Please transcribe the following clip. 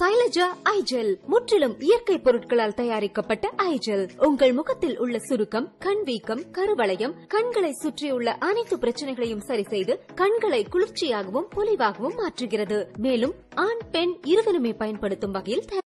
Shailaja eye gel முற்றிலும் இயற்கை பொருட்களால் தயாரிக்கப்பட்ட ஐஜெல் உங்கள் முகத்தில் உள்ள சுருக்கம் கண் வீக்கம் கருவளையம் கண்களை சுற்றியுள்ள அனைத்து பிரச்சனைகளையும் சரி செய்து கண்களை குளிர்ச்சியாகவும் பொலிவாகவும் மாற்றுகிறது மேலும் ஆண் பெண் இருவருமே பயன்படுத்தும் வகையில்